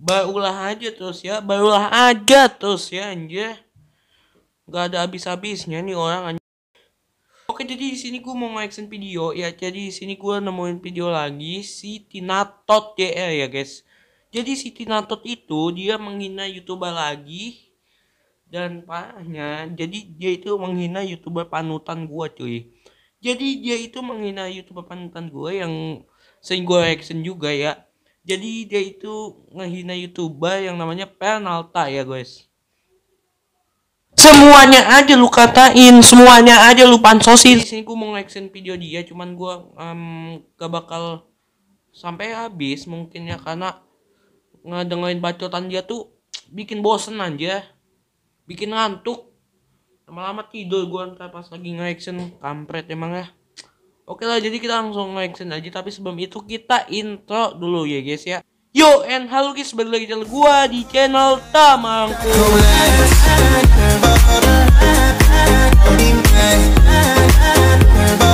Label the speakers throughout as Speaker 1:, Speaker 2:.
Speaker 1: Barulah aja terus ya, barulah aja terus ya anjir. Gak ada habis-habisnya nih orang anjir. Oke, jadi di sini gue mau nge-action video ya. Jadi di sini gue nemuin video lagi si Tinatot JR ya, ya, ya, guys. Jadi si Tinatot itu dia menghina YouTuber lagi dan parahnya jadi dia itu menghina youtuber panutan gua cuy jadi dia itu menghina youtuber panutan gua yang sering gue action juga ya jadi dia itu ngehina youtuber yang namanya Penalta ya guys semuanya aja lu katain semuanya aja lu pansosin di sini gue mau action video dia cuman gue um, gak bakal sampai habis mungkin ya karena ngedengerin bacotan dia tuh bikin bosen aja bikin ngantuk lama-lama tidur gue ntar pas lagi nge-action kampret emang ya Oke lah, jadi kita langsung action aja. Tapi sebelum itu kita intro dulu ya guys ya. Yo, and halo guys, balik lagi channel gua di channel Tamangku.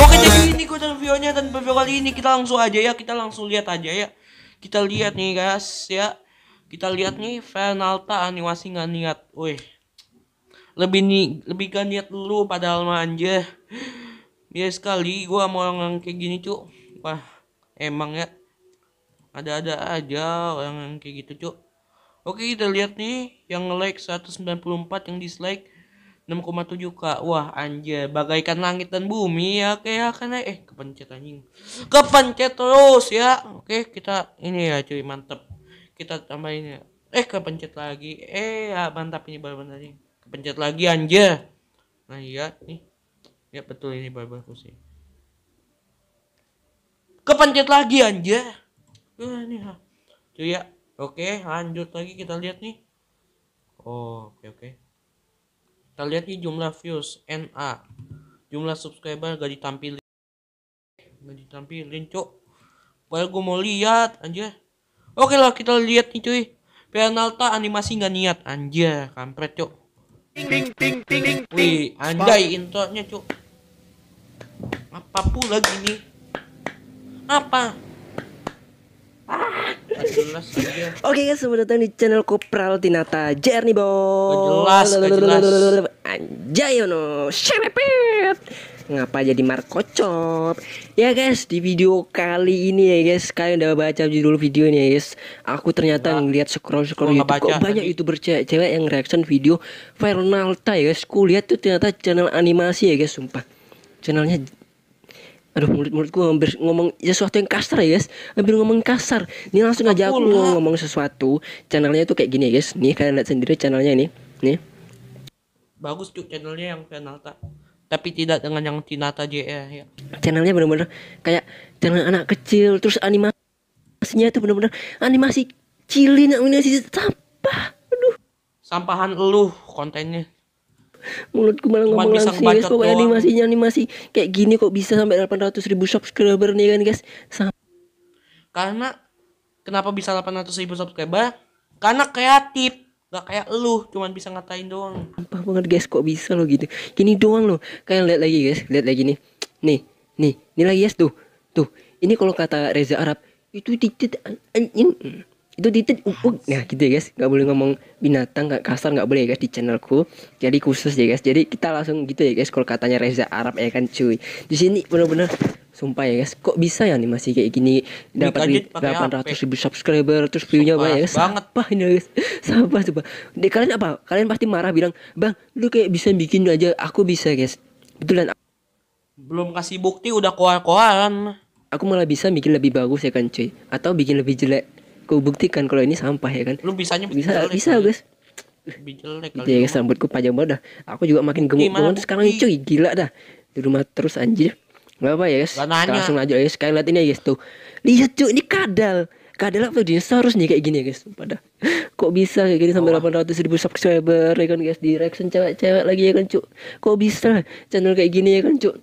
Speaker 1: Oke, jadi ini gua dan videonya dan video kali ini kita langsung aja ya. Kita langsung lihat aja ya. Kita lihat nih guys ya. Kita lihat nih Fernalta animasi nggak niat. Wih. Lebih nih, lebih gak niat dulu padahal manja ya sekali gua mau orang kayak gini cuk wah emang ya ada-ada aja orang yang kayak gitu cuk oke kita lihat nih yang like 194 yang dislike 6,7k wah anjir bagaikan langit dan bumi ya Oke ya kan ya. eh kepencet anjing kepencet terus ya oke kita ini ya cuy mantep kita tambahin ya eh kepencet lagi eh ya, mantap ini baru tadi kepencet lagi anjir nah iya nih ya betul ini Bible sih kepencet lagi anjir uh, ini ha. tuh ya oke lanjut lagi kita lihat nih oh oke oke kita lihat nih jumlah views NA jumlah subscriber gak ditampilin gak ditampilin cok padahal gue mau lihat anjir oke okay lah kita lihat nih cuy penalta animasi nggak niat anjir kampret cok ting ting ting ting wih anjay intronya cuk apa pula gini apa ah. jelas
Speaker 2: Oke guys, selamat datang di channel Kopral Tinata Jerni nih, Bo. Jelas, jelas. Anjay no. Sherepet ngapa jadi markocop ya guys di video kali ini ya guys kalian udah baca judul video ini ya guys aku ternyata nah, ngeliat scroll scroll YouTube baca, kok banyak youtuber cewek cewek yang reaction video Fernalta ya guys kulihat tuh ternyata channel animasi ya guys sumpah channelnya aduh mulut mulutku hampir ngomong sesuatu yang kasar ya guys hampir ngomong kasar ini langsung aja aku ngomong, ngomong sesuatu channelnya tuh kayak gini ya guys nih kalian lihat sendiri channelnya ini nih
Speaker 1: bagus tuh channelnya yang Fernalta tapi tidak dengan yang tinata JR ya.
Speaker 2: Channelnya bener-bener kayak channel anak kecil terus animasinya itu bener-bener animasi cilin animasi sampah. Aduh. Sampahan lu kontennya. Mulutku malah ngomong langsung guys kok animasinya animasi kayak gini kok bisa sampai 800 ribu subscriber nih kan guys. Sam
Speaker 1: Karena kenapa bisa 800 ribu subscriber? Karena kreatif nggak kayak lu cuman bisa ngatain doang
Speaker 2: apa banget guys kok bisa lo gitu gini doang lo kalian lihat lagi guys lihat lagi nih nih nih ini lagi guys tuh tuh ini kalau kata Reza Arab itu titik anjing itu titik upuk uh, uh. nah gitu ya guys nggak boleh ngomong binatang nggak kasar nggak boleh ya guys di channelku jadi khusus ya guys jadi kita langsung gitu ya guys kalau katanya Reza Arab ya kan cuy di sini bener-bener sumpah ya guys kok bisa ya nih masih kayak gini dapat delapan ratus ribu subscriber terus viewnya banyak guys banget apa ini guys sampah coba deh kalian apa kalian pasti marah bilang bang lu kayak bisa bikin aja aku bisa guys betulan belum kasih bukti udah koal-koalan aku malah bisa bikin lebih bagus ya kan cuy atau bikin lebih jelek kau buktikan kalau ini sampah ya kan lu bisanya bisa jelek, bisa kali. guys jelek gitu kali ya rambutku panjang banget dah aku juga makin gemuk banget sekarang cuy gila dah di rumah terus anjir Gak apa ya guys langsung aja ya, guys kalian lihat ini ya guys tuh lihat cuy ini kadal kadal apa tuh dinosaurus nih kayak gini ya guys pada kok bisa kayak gini sampai delapan ratus ribu subscriber ya kan guys di reaction cewek-cewek lagi ya kan cuy. kok bisa channel kayak gini ya kan cuy?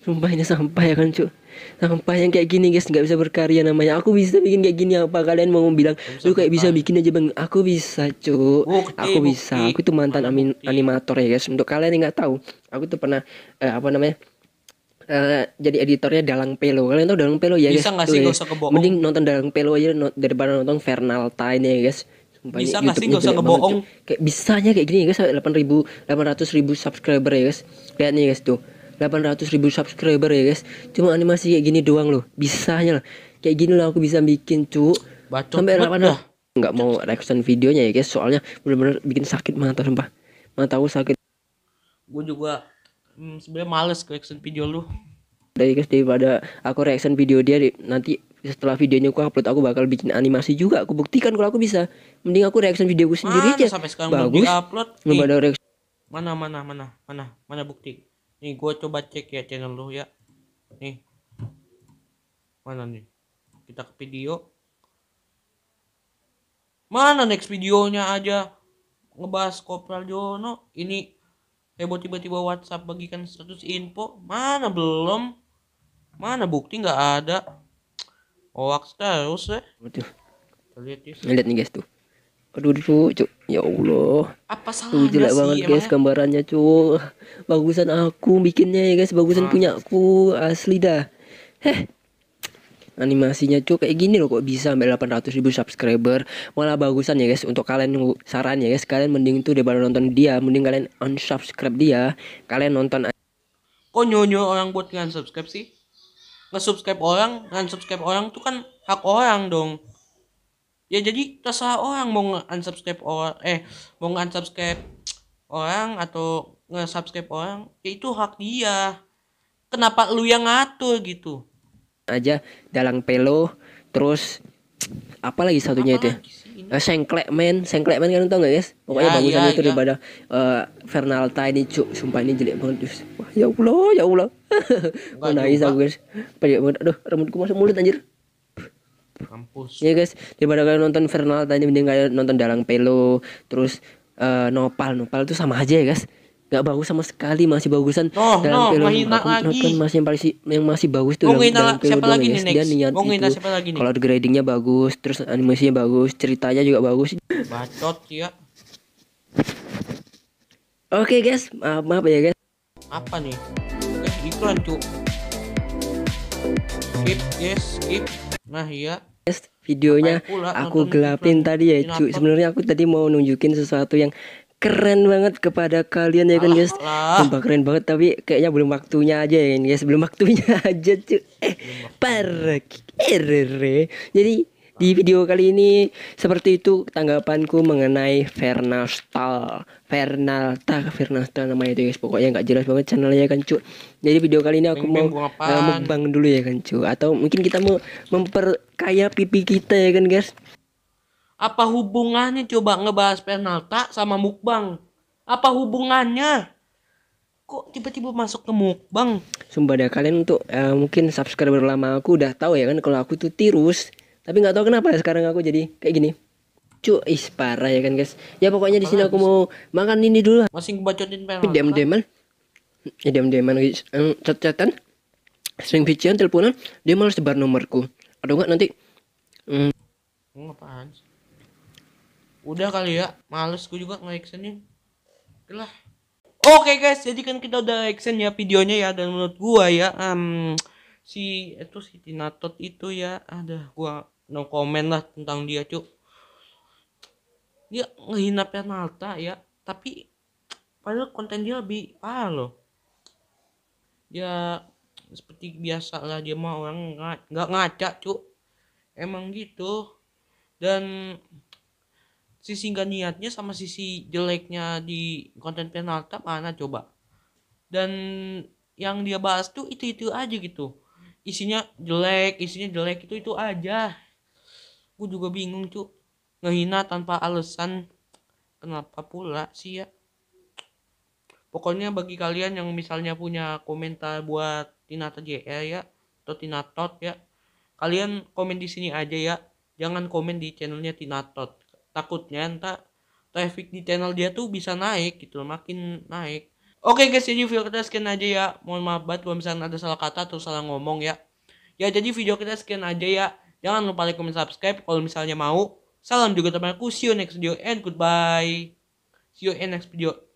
Speaker 2: sumpah ini sampah ya kan cuy sampah yang kayak gini guys nggak bisa berkarya namanya aku bisa bikin kayak gini apa kalian mau bilang lu kayak bisa bikin aja bang aku bisa cu bukti, aku bisa bukti. aku itu mantan bukti. animator ya guys untuk kalian yang nggak tahu aku tuh pernah eh, apa namanya Uh, jadi editornya Dalang Pelo. Kalian tau Dalang Pelo ya bisa guys? Bisa ya gak usah kebohong. Mending nonton Dalang Pelo aja no, daripada nonton fernal Tine ya guys. Sumpah bisa sih gak usah kebohong. Banget, kayak bisanya kayak gini ya guys, 8 ribu, 800 ribu subscriber ya guys. Lihat nih guys tuh. 800 ribu subscriber ya guys cuma animasi kayak gini doang loh bisanya lah kayak gini loh aku bisa bikin cu Bacot sampai lah nggak mau reaction videonya ya guys soalnya bener-bener bikin sakit mata sumpah mata aku sakit
Speaker 1: gue juga hmm, sebenarnya males reaction video lu
Speaker 2: dari guys daripada aku reaction video dia di, nanti setelah videonya aku upload aku bakal bikin animasi juga aku buktikan kalau aku bisa mending aku reaction videoku sendiri aja sampai sekarang bagus belum upload reaction
Speaker 1: mana mana mana mana mana bukti nih gue coba cek ya channel lu ya nih mana nih kita ke video mana next videonya aja ngebahas Kopral Jono ini heboh tiba-tiba WhatsApp bagikan status info mana belum mana bukti nggak ada hoax terus eh. ya
Speaker 2: lihat nih guys tuh Aduh cu, cu. Ya Allah. Apa salah tuh, jelek banget guys gambarannya cuk. Bagusan aku bikinnya ya guys, bagusan ah. punya aku asli dah. Heh. Animasinya cuk kayak gini loh kok bisa sampai 800 ribu subscriber Malah bagusan ya guys Untuk kalian saran ya guys Kalian mending tuh daripada nonton dia Mending kalian unsubscribe dia Kalian nonton
Speaker 1: Kok nyonyo orang buat nge-subscribe sih? Nge-subscribe orang Nge-subscribe orang tuh kan hak orang dong ya jadi terserah orang mau nge-unsubscribe orang eh mau nge-unsubscribe orang atau nge-subscribe orang ya itu hak dia kenapa lu yang ngatur gitu
Speaker 2: aja dalang pelo terus apa lagi satunya apalagi itu ya Uh, sengklek men, sengklek men kan tau gak guys? Pokoknya ya, bagusan ya, itu ya. daripada uh, eh, Fernalta ini cuk, sumpah ini jelek banget Wah, ya Allah, ya Allah. Mau nangis aku guys. banyak banget. Aduh, rambutku masuk mulut anjir. Mampus. Iya guys, daripada kalian nonton Fernal tadi mending kalian nonton Dalang Pelo, terus uh, Nopal. Nopal itu sama aja ya guys. Gak bagus sama sekali, masih bagusan oh, Dalang no, film aku lagi. masih yang paling yang masih bagus tuh Dalang dalam film doang lagi guys. Ya. dan niat itu. Lagi Kalau gradingnya bagus, terus animasinya bagus, ceritanya juga bagus. Bacot ya. Oke okay, guys, maaf, maaf ya guys. Apa nih? Guys, iklan tuh. Skip, yes, skip. Nah, iya guys videonya aku gelapin tadi ya cuy sebenarnya aku tadi mau nunjukin sesuatu yang keren banget kepada kalian ya kan guys Sumpah keren banget tapi kayaknya belum waktunya aja ya guys belum waktunya aja cuy eh parah eh, jadi di video kali ini seperti itu tanggapanku mengenai Vernal Stahl. Vernal Stahl, Vernal namanya itu guys. Pokoknya nggak jelas banget channelnya kan cu. Jadi video kali ini aku Bing -bing mau uh, mukbang dulu ya kan cu. Atau mungkin kita mau memperkaya pipi kita ya kan guys.
Speaker 1: Apa hubungannya coba ngebahas tak sama mukbang? Apa hubungannya?
Speaker 2: kok tiba-tiba masuk ke mukbang? Sumpah dah kalian untuk uh, mungkin subscriber lama aku udah tahu ya kan kalau aku tuh tirus tapi nggak tahu kenapa ya sekarang aku jadi kayak gini cuy is parah ya kan guys ya pokoknya di sini aku mau makan ini dulu
Speaker 1: masih ngebacotin pengen diam deman
Speaker 2: ya diam deman guys cat catan sering bicara, teleponan dia malah sebar nomorku aduh nggak nanti hmm.
Speaker 1: sih udah kali ya males ku juga nge-actionnya lah Oke okay guys, jadi kan kita udah action ya videonya ya dan menurut gua ya um, si itu si Tinatot itu ya ada gua no komen lah tentang dia cuk dia ngehina penalta ya tapi padahal konten dia lebih parah loh ya seperti biasa lah dia mah orang nggak ngaca cuk emang gitu dan sisi nggak niatnya sama sisi jeleknya di konten penalta mana coba dan yang dia bahas tuh itu itu aja gitu isinya jelek isinya jelek itu itu aja gue juga bingung cu ngehina tanpa alasan kenapa pula sih ya pokoknya bagi kalian yang misalnya punya komentar buat Tinata JR ya atau Tinatot ya kalian komen di sini aja ya jangan komen di channelnya Tinatot takutnya entah traffic di channel dia tuh bisa naik gitu makin naik oke guys jadi video kita sekian aja ya mohon maaf banget kalau misalnya ada salah kata atau salah ngomong ya ya jadi video kita sekian aja ya Jangan lupa like, comment, subscribe kalau misalnya mau. Salam juga temanku. See you next video and goodbye. See you in next video.